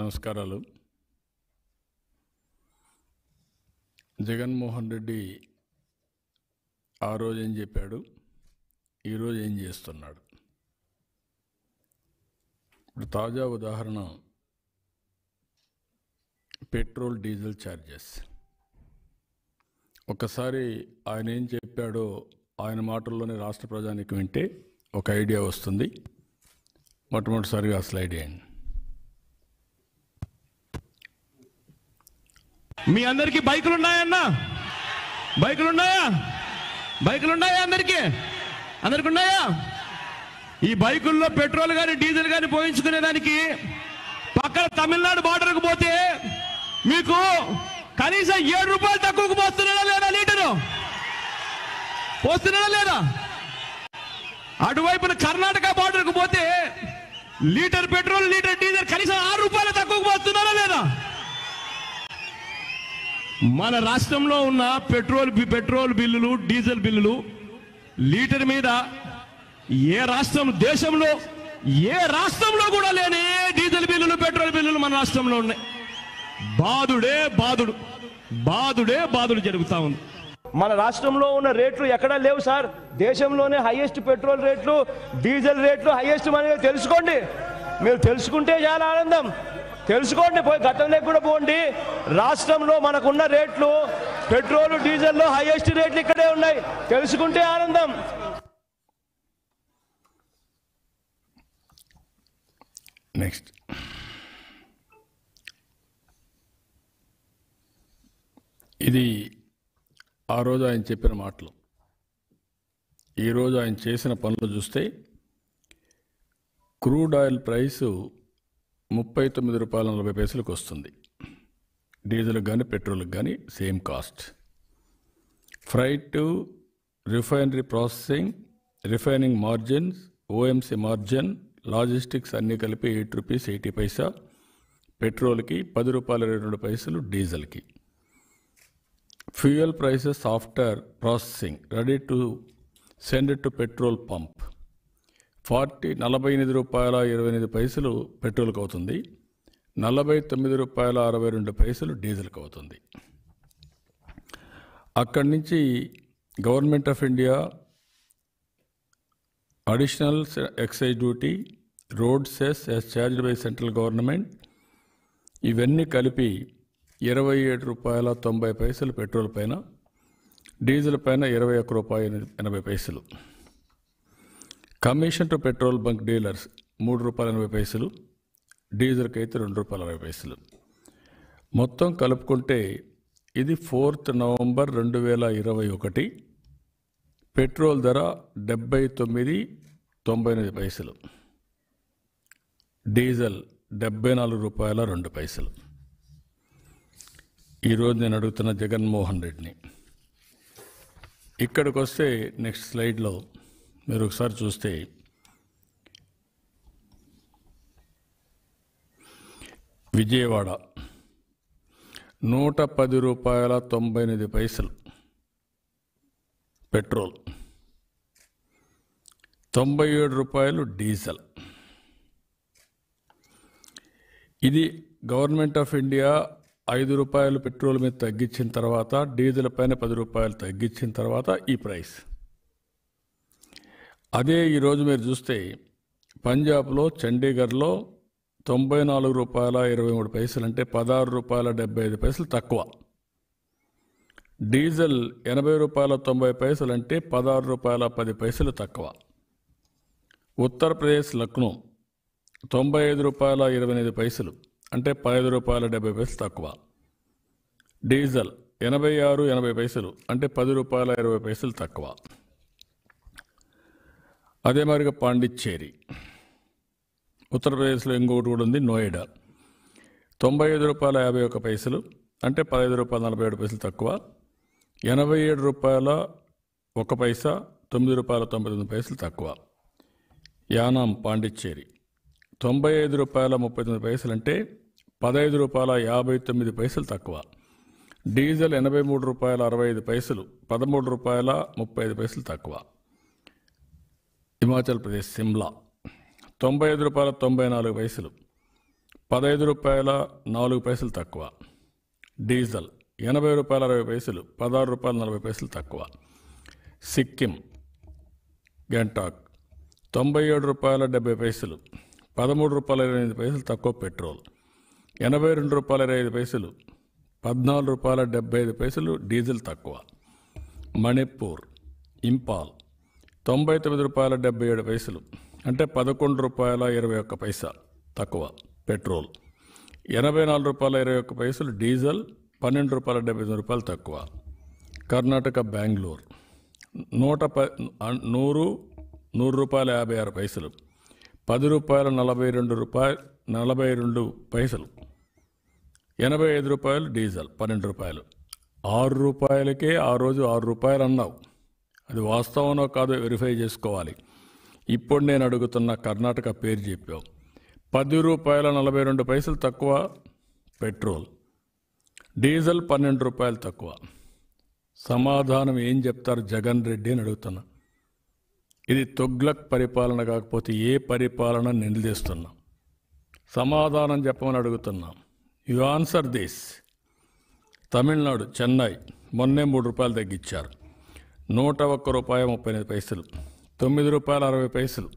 నమస్కారాలు జగన్మోహన్ రెడ్డి ఆ రోజు ఏం చెప్పాడు ఈరోజు ఏం చేస్తున్నాడు ఇప్పుడు తాజా ఉదాహరణ పెట్రోల్ డీజిల్ ఛార్జెస్ ఒకసారి ఆయన ఏం చెప్పాడో ఆయన మాటల్లోనే రాష్ట్ర ప్రజానికి వింటే ఒక ఐడియా వస్తుంది మొట్టమొదటిసారిగా అసలు ఐడియా అండి మీ అందరికీ బైకులు ఉన్నాయన్నా బైకులు ఉన్నాయా బైకులు ఉన్నాయా అందరికీ అందరికి ఉన్నాయా ఈ బైకుల్లో పెట్రోల్ కానీ డీజిల్ కానీ పోయించుకునే దానికి పక్కన తమిళనాడు బార్డర్కు పోతే మీకు కనీసం ఏడు రూపాయలు తక్కువకు పోస్తున్నాడా లేదా లీటరు పోస్తున్నాడా లేదా అటువైపున కర్ణాటక బార్డర్కు పోతే లీటర్ పెట్రోల్ లీటర్ డీజిల్ కనీసం ఆరు రూపాయలు తక్కువకు పోస్తున్నారా లేదా మన రాష్ట్రంలో ఉన్న పెట్రోల్ పెట్రోల్ బిల్లులు డీజిల్ బిల్లులు లీటర్ మీద ఏ రాష్ట్రం దేశంలో ఏ రాష్ట్రంలో కూడా లేని డీజిల్ బిల్లులు పెట్రోల్ బిల్లులు మన రాష్ట్రంలో ఉన్నాయి బాధుడే బాధుడు బాధుడే బాధుడు జరుగుతా ఉంది మన రాష్ట్రంలో ఉన్న రేట్లు ఎక్కడా లేవు సార్ దేశంలోనే హైయెస్ట్ పెట్రోల్ రేట్లు డీజిల్ రేట్లు హైయెస్ట్ అనేది తెలుసుకోండి మీరు తెలుసుకుంటే చాలా ఆనందం తెలుసుకోండి పోయి గతం కూడా పోండి రాష్ట్రంలో మనకున్న రేట్లు పెట్రోల్ లో హైయెస్ట్ రేట్లు ఇక్కడే ఉన్నాయి తెలుసుకుంటే ఆనందం నెక్స్ట్ ఇది ఆ రోజు ఆయన చెప్పిన మాటలు ఈరోజు ఆయన చేసిన పనులు చూస్తే క్రూడ్ ఆయిల్ ప్రైసు ముప్పై తొమ్మిది రూపాయల నలభై పైసలకు వస్తుంది డీజిల్కి కానీ పెట్రోల్కి కానీ same cost freight refinery processing refining margins OMC margin logistics అన్నీ కలిపి ఎయిట్ రూపీస్ ఎయిటీ పైసా పెట్రోల్కి పది రూపాయల ఇరవై రెండు పైసలు డీజిల్కి fuel prices after processing ready to send to petrol pump forty నలభై ఎనిమిది రూపాయల ఇరవై ఎనిమిది పైసలు పెట్రోల్కి అవుతుంది నలభై తొమ్మిది రూపాయల అరవై రెండు పైసలు డీజిల్కి అవుతుంది అక్కడి నుంచి government of India additional excise duty road cess as charged by central government ఇవన్నీ కలిపి ఇరవై ఏడు రూపాయల తొంభై పైసలు పెట్రోల్ పైన డీజిల్ పైన ఇరవై ఒక్క రూపాయలు ఎనభై పైసలు commission to petrol bunk dealers మూడు రూపాయల ఎనభై పైసలు డీజిల్కి అయితే రెండు రూపాయల అరవై పైసలు మొత్తం కలుపుకుంటే ఇది ఫోర్త్ నవంబర్ రెండు వేల ఇరవై ఒకటి పెట్రోల్ ధర డెబ్బై తొమ్మిది తొంభై ఎనిమిది పైసలు డీజిల్ డెబ్బై నాలుగు రూపాయల రెండు పైసలు ఈరోజు నేను అడుగుతున్న జగన్మోహన్ రెడ్డిని ఇక్కడికి వస్తే నెక్స్ట్ స్లైడ్లో మీరు ఒకసారి చూస్తే విజయవాడ నూట పది రూపాయల తొంభై ఎనిమిది పైసలు పెట్రోల్ తొంభై ఏడు రూపాయలు డీజిల్ ఇది గవర్నమెంట్ ఆఫ్ ఇండియా ఐదు రూపాయలు పెట్రోల్ మీద తగ్గించిన తర్వాత డీజిల్ పైన పది రూపాయలు తగ్గించిన తర్వాత ఈ ప్రైస్ అదే ఈరోజు మీరు చూస్తే పంజాబ్లో చండీగఢ్లో తొంభై నాలుగు రూపాయల ఇరవై మూడు పైసలు అంటే పదహారు రూపాయల డెబ్బై ఐదు పైసలు తక్కువ డీజిల్ ఎనభై రూపాయల తొంభై పైసలు అంటే పదహారు రూపాయల పది పైసలు తక్కువ ఉత్తరప్రదేశ్ లక్నో తొంభై ఐదు రూపాయల ఇరవై ఎనిమిది పైసలు అంటే పదహైదు రూపాయల డెబ్బై పైసలు తక్కువ డీజిల్ ఎనభై ఆరు ఎనభై పైసలు అంటే పది రూపాయల ఇరవై పైసలు తక్కువ అదే మాదిరిగా పాండిచ్చేరి ఉత్తరప్రదేశ్లో ఇంకొకటి కూడా ఉంది నోయిడా తొంభై ఐదు రూపాయల యాభై ఒక పైసలు అంటే పదహైదు రూపాయల నలభై ఏడు పైసలు తక్కువ ఎనభై ఏడు రూపాయల ఒక పైసా తొమ్మిది రూపాయల తొంభై తొమ్మిది పైసలు తక్కువ యానాం పాండిచ్చేరి తొంభై ఐదు రూపాయల ముప్పై తొమ్మిది పైసలు అంటే పదహైదు రూపాయల యాభై తొమ్మిది పైసలు తక్కువ డీజిల్ ఎనభై మూడు రూపాయల అరవై ఐదు పైసలు పదమూడు రూపాయల ముప్పై ఐదు పైసలు తక్కువ హిమాచల్ ప్రదేశ్ సిమ్లా తొంభై ఐదు రూపాయల తొంభై నాలుగు పైసలు పదహైదు రూపాయల నాలుగు పైసలు తక్కువ డీజిల్ ఎనభై రూపాయల అరవై పైసలు పదహారు రూపాయల నలభై పైసలు తక్కువ సిక్కిం గంటాక్ తొంభై ఏడు రూపాయల డెబ్బై పైసలు పదమూడు రూపాయల ఇరవై ఐదు పైసలు తక్కువ పెట్రోల్ ఎనభై రెండు రూపాయల ఇరవై ఐదు పైసలు పద్నాలుగు రూపాయల డెబ్బై ఐదు పైసలు డీజిల్ తక్కువ మణిపూర్ ఇంపాల్ తొంభై తొమ్మిది రూపాయల డెబ్బై ఏడు పైసలు అంటే పదకొండు రూపాయల ఇరవై ఒక్క పైసా తక్కువ పెట్రోల్ ఎనభై నాలుగు రూపాయల ఇరవై ఒక్క పైసలు డీజిల్ పన్నెండు రూపాయల డెబ్బై తొమ్మిది రూపాయలు తక్కువ కర్ణాటక బెంగళూర్ నూట ప నూరు నూరు రూపాయల యాభై ఆరు పైసలు పది రూపాయల నలభై రెండు రూపాయలు నలభై రెండు పైసలు ఎనభై ఐదు రూపాయలు డీజిల్ పన్నెండు రూపాయలు ఆరు రూపాయలకే ఆ రోజు ఆరు రూపాయలు అన్నావు అది వాస్తవనో కాదో వెరిఫై చేసుకోవాలి ఇప్పుడు నేను అడుగుతున్న కర్ణాటక పేరు చెప్పావు పది రూపాయల నలభై రెండు పైసలు తక్కువ పెట్రోల్ డీజిల్ పన్నెండు రూపాయలు తక్కువ సమాధానం ఏం చెప్తారు జగన్ రెడ్డి అని అడుగుతున్నా ఇది తొగ్లక్ పరిపాలన కాకపోతే ఏ పరిపాలన నిలదీస్తున్నా సమాధానం చెప్పమని అడుగుతున్నాం you answer this Tamil Nadu Chennai మొన్నే మూడు రూపాయలు తగ్గించారు నూట ఒక్క రూపాయి ముప్పై ఎనిమిది పైసలు తొమ్మిది రూపాయల అరవై పైసలు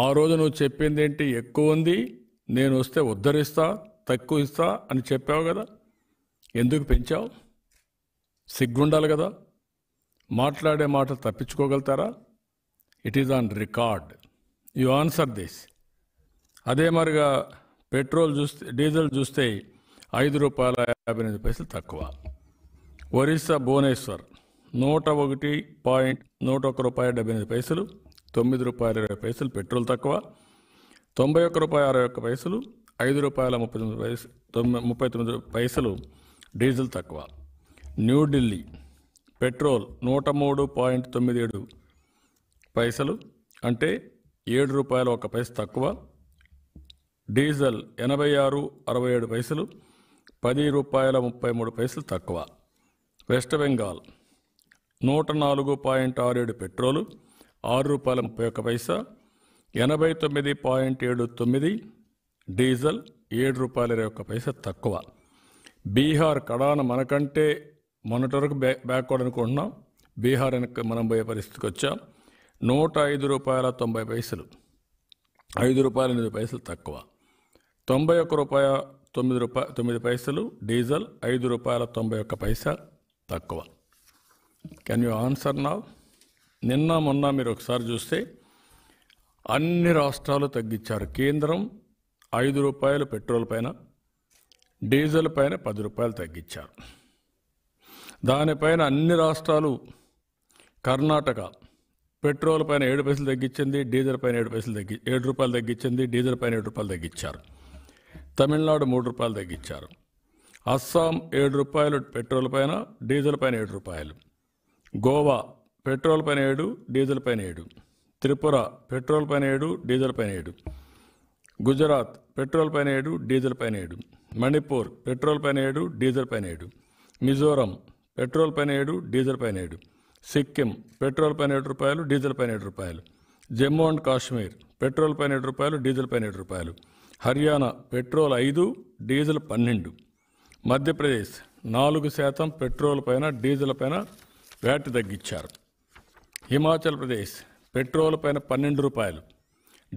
ఆ రోజు నువ్వు చెప్పింది ఏంటి ఎక్కువ ఉంది నేను వస్తే ఉద్ధరిస్తా తక్కువ ఇస్తా అని చెప్పావు కదా ఎందుకు పెంచావు సిగ్గుండాలి కదా మాట్లాడే మాటలు తప్పించుకోగలుగుతారా it is on record you answer this అదే మరిగా పెట్రోల్ చూస్తే డీజిల్ చూస్తే ఐదు రూపాయల యాభై ఎనిమిది పైసలు తక్కువ ఒరిస్సా భువనేశ్వర్ నూట ఒకటి పాయింట్ నూట ఒక్క రూపాయి డెబ్బై ఎనిమిది పైసలు తొమ్మిది రూపాయల ఇరవై పైసలు పెట్రోల్ తక్కువ తొంభై ఒక్క రూపాయి అరవై ఒక్క పైసలు ఐదు రూపాయల ముప్పై తొమ్మిది పైసలు తొమ్మిది ముప్పై తొమ్మిది పైసలు డీజిల్ తక్కువ న్యూఢిల్లీ పెట్రోల్ నూట మూడు పాయింట్ తొమ్మిది ఏడు పైసలు అంటే ఏడు రూపాయల ఒక పైస తక్కువ డీజిల్ ఎనభై ఆరు అరవై ఏడు పైసలు పది రూపాయల ముప్పై మూడు పైసలు తక్కువ వెస్ట్ బెంగాల్ నూట నాలుగు పాయింట్ ఆరు ఏడు పెట్రోలు ఆరు రూపాయల ముప్పై ఒక్క పైసా ఎనభై తొమ్మిది పాయింట్ ఏడు తొమ్మిది డీజిల్ ఏడు రూపాయల ఇరవై ఒక్క పైసా తక్కువ బీహార్ కడాన మనకంటే మొన్నటి వరకు బ్యా బ్యాక్వర్డ్ అనుకుంటున్నాం బీహార్ వెనక మనం పోయే పరిస్థితికి వచ్చాం నూట ఐదు రూపాయల తొంభై పైసలు ఐదు రూపాయల ఎనిమిది పైసలు తక్కువ తొంభై ఒక్క రూపాయ తొమ్మిది రూపాయ తొమ్మిది పైసలు డీజిల్ ఐదు రూపాయల తొంభై ఒక్క పైసా తక్కువ కెన్ యూ ఆన్సర్ నా నిన్న మొన్న మీరు ఒకసారి చూస్తే అన్ని రాష్ట్రాలు తగ్గించారు కేంద్రం ఐదు రూపాయలు పెట్రోల్ పైన డీజిల్ పైన పది రూపాయలు తగ్గించారు దానిపైన అన్ని రాష్ట్రాలు కర్ణాటక పెట్రోల్ పైన ఏడు పైసలు తగ్గించింది డీజిల్ పైన ఏడు పైసలు తగ్గి ఏడు రూపాయలు తగ్గించింది డీజిల్ పైన ఏడు రూపాయలు తగ్గించారు తమిళనాడు మూడు రూపాయలు తగ్గించారు అస్సాం ఏడు రూపాయలు పెట్రోల్ పైన డీజిల్ పైన ఏడు రూపాయలు గోవా పెట్రోల్ పైన ఏడు డీజిల్ పైన ఏడు త్రిపుర పెట్రోల్ పైన ఏడు డీజిల్ పైన ఏడు గుజరాత్ పెట్రోల్ పైన ఏడు డీజిల్ పైన ఏడు మణిపూర్ పెట్రోల్ పైన ఏడు డీజిల్ పైన ఏడు మిజోరం పెట్రోల్ పైన ఏడు డీజిల్ పైన ఏడు సిక్కిం పెట్రోల్ పైన ఏడు రూపాయలు డీజిల్ పైన ఏడు రూపాయలు జమ్మూ అండ్ కాశ్మీర్ పెట్రోల్ పైన ఏడు రూపాయలు డీజిల్ పైన ఏడు రూపాయలు హర్యానా పెట్రోల్ ఐదు డీజిల్ పన్నెండు మధ్యప్రదేశ్ నాలుగు శాతం పెట్రోల్ పైన డీజిల్ పైన వ్యాట్ తగ్గించారు హిమాచల్ ప్రదేశ్ పెట్రోల్ పైన పన్నెండు రూపాయలు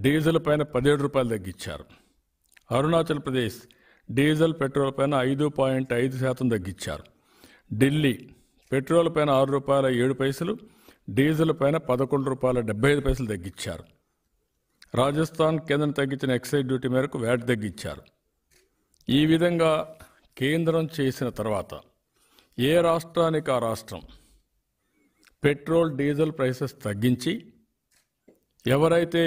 డీజిల్ పైన పదిహేడు రూపాయలు తగ్గించారు అరుణాచల్ ప్రదేశ్ డీజిల్ పెట్రోల్ పైన ఐదు పాయింట్ ఐదు శాతం తగ్గించారు ఢిల్లీ పెట్రోల్ పైన ఆరు రూపాయల ఏడు పైసలు డీజిల్ పైన పదకొండు రూపాయల డెబ్బై ఐదు పైసలు తగ్గించారు రాజస్థాన్ కేంద్రం తగ్గించిన ఎక్సైజ్ డ్యూటీ మేరకు వ్యాట్ తగ్గించారు ఈ విధంగా కేంద్రం చేసిన తర్వాత ఏ రాష్ట్రానికి ఆ రాష్ట్రం పెట్రోల్ డీజిల్ ప్రైసెస్ తగ్గించి ఎవరైతే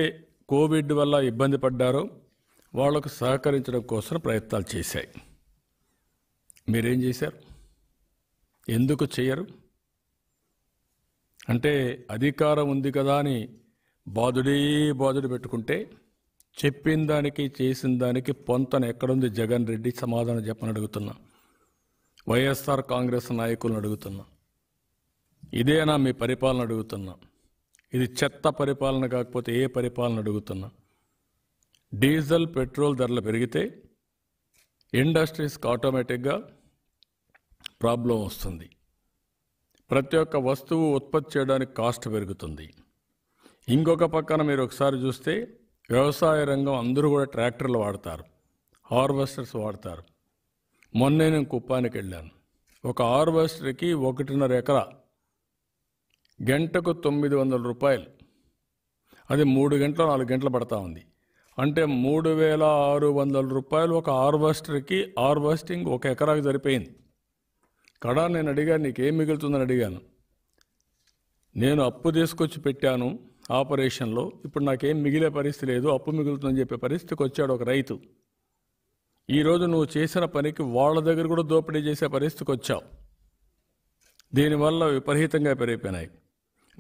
కోవిడ్ వల్ల ఇబ్బంది పడ్డారో వాళ్లకు సహకరించడం కోసం ప్రయత్నాలు చేశాయి మీరేం చేశారు ఎందుకు చేయరు అంటే అధికారం ఉంది కదా అని బాధుడే బాధుడు పెట్టుకుంటే చెప్పిన దానికి చేసిన దానికి పొంతన ఎక్కడుంది జగన్ రెడ్డి సమాధానం చెప్పని అడుగుతున్నా వైఎస్ఆర్ కాంగ్రెస్ నాయకులను అడుగుతున్నా ఇదేనా మీ పరిపాలన అడుగుతున్నా ఇది చెత్త పరిపాలన కాకపోతే ఏ పరిపాలన అడుగుతున్నా డీజిల్ పెట్రోల్ ధరలు పెరిగితే ఇండస్ట్రీస్కి ఆటోమేటిక్గా ప్రాబ్లం వస్తుంది ప్రతి ఒక్క వస్తువు ఉత్పత్తి చేయడానికి కాస్ట్ పెరుగుతుంది ఇంకొక పక్కన మీరు ఒకసారి చూస్తే వ్యవసాయ రంగం అందరూ కూడా ట్రాక్టర్లు వాడతారు హార్వెస్టర్స్ వాడతారు మొన్నే నేను కుప్పానికి వెళ్ళాను ఒక హార్వెస్టర్కి ఒకటిన్నర ఎకరా గంటకు తొమ్మిది వందల రూపాయలు అది మూడు గంటలు నాలుగు గంటలు పడతా ఉంది అంటే మూడు వేల ఆరు వందల రూపాయలు ఒక హార్వెస్టర్కి హార్వెస్టింగ్ ఒక ఎకరాకి సరిపోయింది కడా నేను అడిగాను నీకు ఏం మిగులుతుందని అడిగాను నేను అప్పు తీసుకొచ్చి పెట్టాను ఆపరేషన్లో ఇప్పుడు నాకేం మిగిలే పరిస్థితి లేదు అప్పు మిగులుతుందని చెప్పే పరిస్థితికి వచ్చాడు ఒక రైతు ఈరోజు నువ్వు చేసిన పనికి వాళ్ళ దగ్గర కూడా దోపిడీ చేసే పరిస్థితికి వచ్చావు దీనివల్ల విపరీతంగా పెరిగిపోయినాయి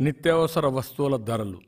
నిత్యావసర వస్తువుల ధరలు